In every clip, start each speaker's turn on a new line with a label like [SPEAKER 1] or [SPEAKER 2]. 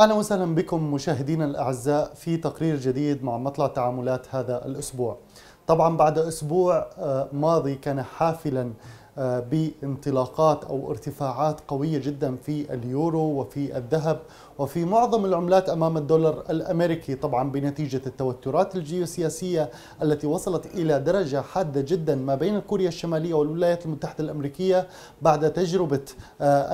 [SPEAKER 1] اهلا وسهلا بكم مشاهدينا الاعزاء في تقرير جديد مع مطلع تعاملات هذا الاسبوع. طبعا بعد اسبوع آه، ماضي كان حافلا آه، بانطلاقات او ارتفاعات قويه جدا في اليورو وفي الذهب وفي معظم العملات امام الدولار الامريكي طبعا بنتيجه التوترات الجيوسياسيه التي وصلت الى درجه حاده جدا ما بين كوريا الشماليه والولايات المتحده الامريكيه بعد تجربه آه،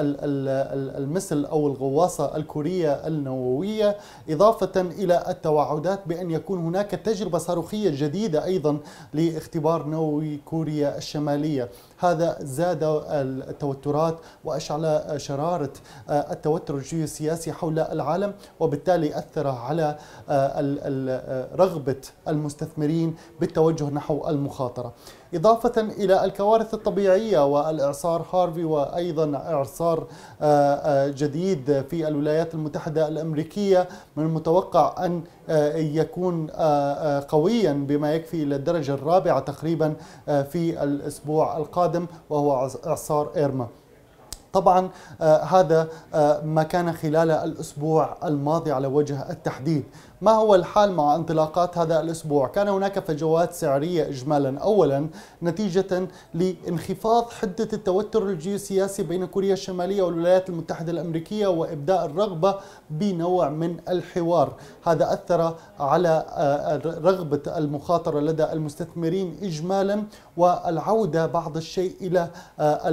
[SPEAKER 1] المثل او الغواصه الكوريه النوويه اضافه الى التوعدات بان يكون هناك تجربه صاروخيه جديده ايضا لاختبار نووي كوريا الشماليه هذا هذا زاد التوترات وأشعل شرارة آه، التوتر الجيوسياسي حول العالم وبالتالي أثر على آه، آه، رغبة المستثمرين بالتوجه نحو المخاطرة إضافة إلى الكوارث الطبيعية والإعصار هارفي وأيضا إعصار آه، آه، جديد في الولايات المتحدة الأمريكية من المتوقع أن آه، يكون قويا بما يكفي إلى الدرجة الرابعة تقريبا في الأسبوع القادم وهو إعصار إيرما طبعا هذا ما كان خلال الاسبوع الماضي على وجه التحديد ما هو الحال مع انطلاقات هذا الأسبوع؟ كان هناك فجوات سعرية إجمالا أولا نتيجة لانخفاض حدة التوتر الجيوسياسي بين كوريا الشمالية والولايات المتحدة الأمريكية وإبداء الرغبة بنوع من الحوار هذا أثر على آه، رغبة المخاطرة لدى المستثمرين إجمالا والعودة بعض الشيء إلى آه،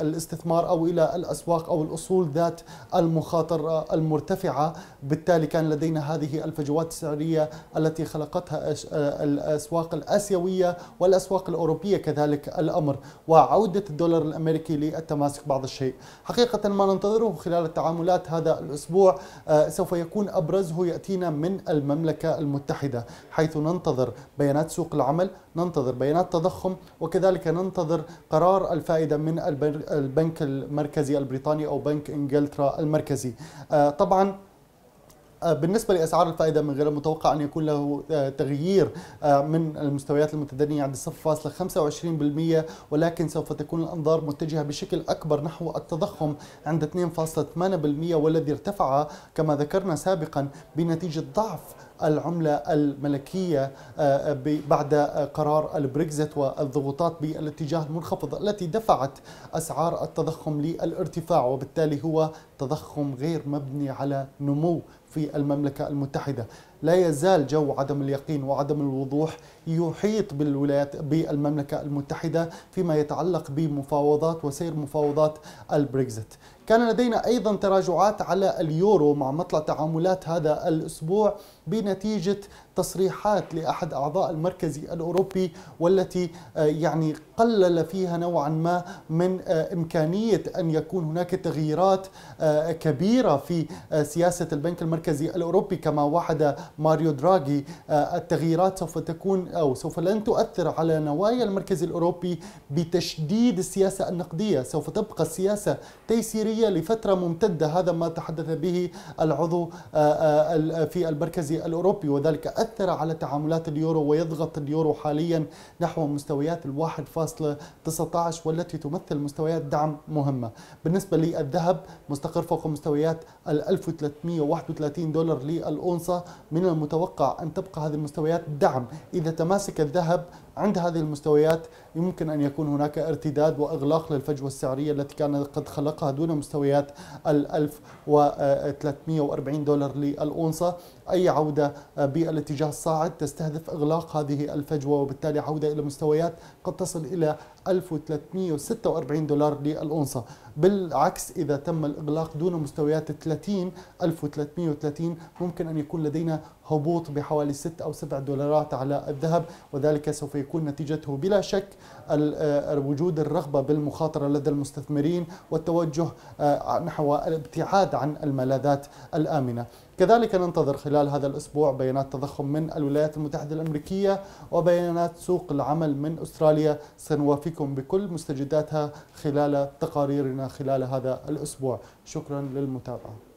[SPEAKER 1] الاستثمار أو إلى الأسواق أو الأصول ذات المخاطرة المرتفعة بالتالي كان لدينا هذه الفجوات الفجوات السعريه التي خلقتها آه، الاسواق الاسيويه والاسواق الاوروبيه كذلك الامر وعوده الدولار الامريكي للتماسك بعض الشيء. حقيقه ما ننتظره خلال التعاملات هذا الاسبوع آه، سوف يكون ابرزه ياتينا من المملكه المتحده حيث ننتظر بيانات سوق العمل، ننتظر بيانات تضخم وكذلك ننتظر قرار الفائده من البنك المركزي البريطاني او بنك انجلترا المركزي. آه، طبعا آه، بالنسبة لأسعار الفائدة من غير المتوقع أن يكون له آه، تغيير آه، من المستويات المتدنية عند 0.25% ولكن سوف تكون الأنظار متجهة بشكل أكبر نحو التضخم عند 2.8% والذي ارتفع كما ذكرنا سابقا بنتيجة ضعف العملة الملكية آه، بعد قرار البريكزت والضغوطات بالاتجاه المنخفض التي دفعت أسعار التضخم للارتفاع وبالتالي هو تضخم غير مبني على نمو في المملكة المتحدة لا يزال جو عدم اليقين وعدم الوضوح يحيط بالولايات بالمملكة المتحدة فيما يتعلق بمفاوضات وسير مفاوضات البريكزت كان لدينا ايضا تراجعات على اليورو مع مطلع تعاملات هذا الاسبوع بنتيجه تصريحات لاحد اعضاء المركزي الاوروبي والتي آه، يعني قلل فيها نوعا ما من آه، إمكانية أن يكون هناك تغييرات آه، كبيرة في آه، سياسة البنك المركزي الأوروبي كما وعد ماريو دراغي التغييرات سوف تكون أو سوف لن تؤثر على نوايا المركز الأوروبي بتشديد السياسة النقدية سوف تبقى السياسة تيسيرية لفترة ممتدة هذا ما تحدث به العضو في المركز الأوروبي وذلك أثر على تعاملات اليورو ويضغط اليورو حاليا نحو مستويات الواحد 1.19 والتي تمثل مستويات دعم مهمة بالنسبة للذهب مستقر فوق مستويات ال 1331 دولار للأونصة من المتوقع أن تبقى هذه المستويات دعم إذا تماسك الذهب عند هذه المستويات يمكن أن يكون هناك ارتداد وإغلاق للفجوة السعرية التي كان قد خلقها دون مستويات ال 1340 دولار للأونصة أي عودة بالاتجاه الصاعد تستهدف إغلاق هذه الفجوة وبالتالي عودة إلى مستويات قد تصل إلى 1346 دولار للأونصة بالعكس إذا تم الإغلاق دون مستويات 30 1330 ممكن أن يكون لدينا هبوط بحوالي 6 أو 7 دولارات على الذهب وذلك سوف يكون نتيجته بلا شك آه، وجود الرغبة بالمخاطرة لدى المستثمرين والتوجه آه، نحو الابتعاد عن الملاذات الآمنة كذلك ننتظر خلال هذا الأسبوع بيانات تضخم من الولايات المتحدة الأمريكية وبيانات سوق العمل من أستراليا سنوافيكم بكل مستجداتها خلال تقاريرنا خلال هذا الأسبوع شكرا للمتابعة